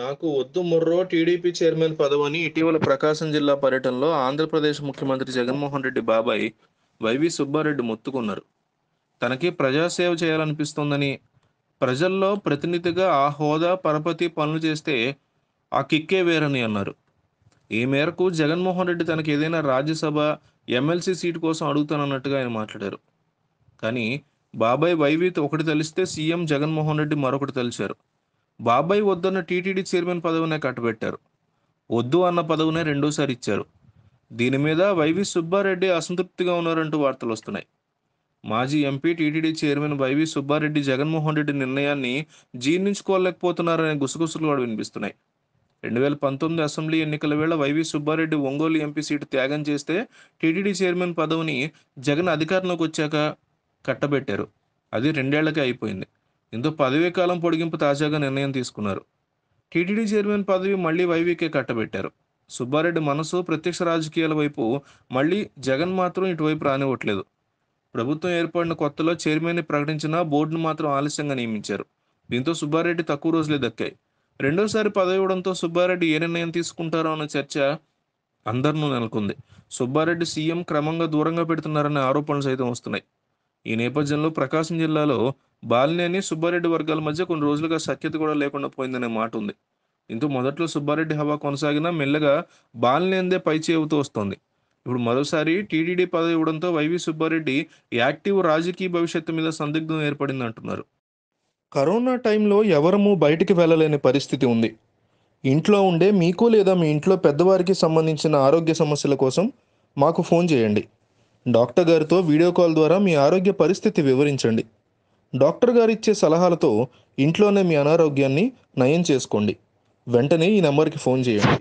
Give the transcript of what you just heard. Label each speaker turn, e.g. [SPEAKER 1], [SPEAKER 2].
[SPEAKER 1] నాకు వద్దు మొర్రో TDP chairman పదవిని ఇటీవల ప్రకాశం జిల్లా పర్యటనలో ఆంధ్రప్రదేశ్ ముఖ్యమంత్రి జగన్మోహన్ రెడ్డి బాబాయ్ వైవి సుబ్బారెడ్డి మొత్తుకున్నారు తనకి ప్రజాసేవ చేయాలనిపిస్తోందని ప్రజల్లో ప్రతినిధిగా ఆ హోదా పరపతి పనులు చేస్తే ఆ కిక్కే వేరని అన్నారు ఈ మేరకు జగన్మోహన్ రెడ్డి తనకి ఏదైనా రాజ్యసభ ఎమ్మెల్సీ సీటు కోసం అడుగుతానన్నట్టుగా ఆయన మాట్లాడారు కానీ బాబాయ్ వైవి ఒకటి తలిస్తే సీఎం జగన్మోహన్ రెడ్డి మరొకటి తలిచారు బాబాయ్ వద్దన్న టీటీడీ చైర్మన్ పదవినే కట్టబెట్టారు వద్దు అన్న పదవినే రెండోసారి ఇచ్చారు దీని మీద వైవి సుబ్బారెడ్డి అసంతృప్తిగా ఉన్నారంటూ వార్తలు వస్తున్నాయి మాజీ MP TTD chairman Y V Subbareddy Jaganmohan Reddy నిర్ణయాన్ని జీర్ణించుకోలేకపోతున్నారనే గుసగుసలు కూడా వినిపిస్తున్నాయి రెండు వేల పంతొమ్మిది అసెంబ్లీ ఎన్నికల వేళ Y V Subba Reddy Ongole MP seat త్యాగం చేస్తే టీటీడీ చైర్మన్ పదవిని జగన్ అధికారంలోకి వచ్చాక కట్టబెట్టారు అది రెండేళ్లకే అయిపోయింది ఇందు పదవీ కాలం పొడిగింపు తాజాగా నిర్ణయం తీసుకున్నారు టీటీడీ చైర్మన్ పదవి మళ్లీ వైవీకే కట్టబెట్టారు సుబ్బారెడ్డి మనసు ప్రత్యక్ష రాజకీయాల వైపు మళ్లీ జగన్ మాత్రం ఇటువైపు రానివ్వట్లేదు ప్రభుత్వం ఏర్పడిన కొత్తలో చైర్మన్ ప్రకటించిన బోర్డును మాత్రం ఆలస్యంగా నియమించారు దీంతో సుబ్బారెడ్డి తక్కువ రోజులే దక్కాయి రెండోసారి పదవి ఇవ్వడంతో సుబ్బారెడ్డి ఏ నిర్ణయం తీసుకుంటారో అన్న చర్చ అందరినూ నెలకొంది సుబ్బారెడ్డి సీఎం క్రమంగా దూరంగా పెడుతున్నారనే ఆరోపణలు సైతం వస్తున్నాయి ఈ నేపథ్యంలో ప్రకాశం జిల్లాలో బాలినేని సుబ్బారెడ్డి వర్గాల మధ్య కొన్ని రోజులుగా సఖ్యత కూడా లేకుండా పోయిందనే మాట ఉంది ఇంతకు మొదట్లో సుబ్బారెడ్డి హవా కొనసాగినా మెల్లగా బాలినేందే పైచి అవుతూ వస్తోంది ఇప్పుడు మరోసారి టీడీడీ పదవి ఇవ్వడంతో వైవి సుబ్బారెడ్డి యాక్టివ్ రాజకీయ భవిష్యత్తు మీద సందిగ్ధం ఏర్పడింది అంటున్నారు కరోనా టైంలో ఎవరము బయటికి వెళ్ళలేని పరిస్థితి ఉంది ఇంట్లో ఉండే మీకు లేదా మీ ఇంట్లో పెద్దవారికి సంబంధించిన ఆరోగ్య సమస్యల కోసం మాకు ఫోన్ చేయండి డాక్టర్ గారితో వీడియో కాల్ ద్వారా మీ ఆరోగ్య పరిస్థితి వివరించండి డాక్టర్ గారు ఇచ్చే సలహాలతో ఇంట్లోనే మీ అనారోగ్యాన్ని నయం చేసుకోండి వెంటనే ఈ నెంబర్కి ఫోన్ చేయండి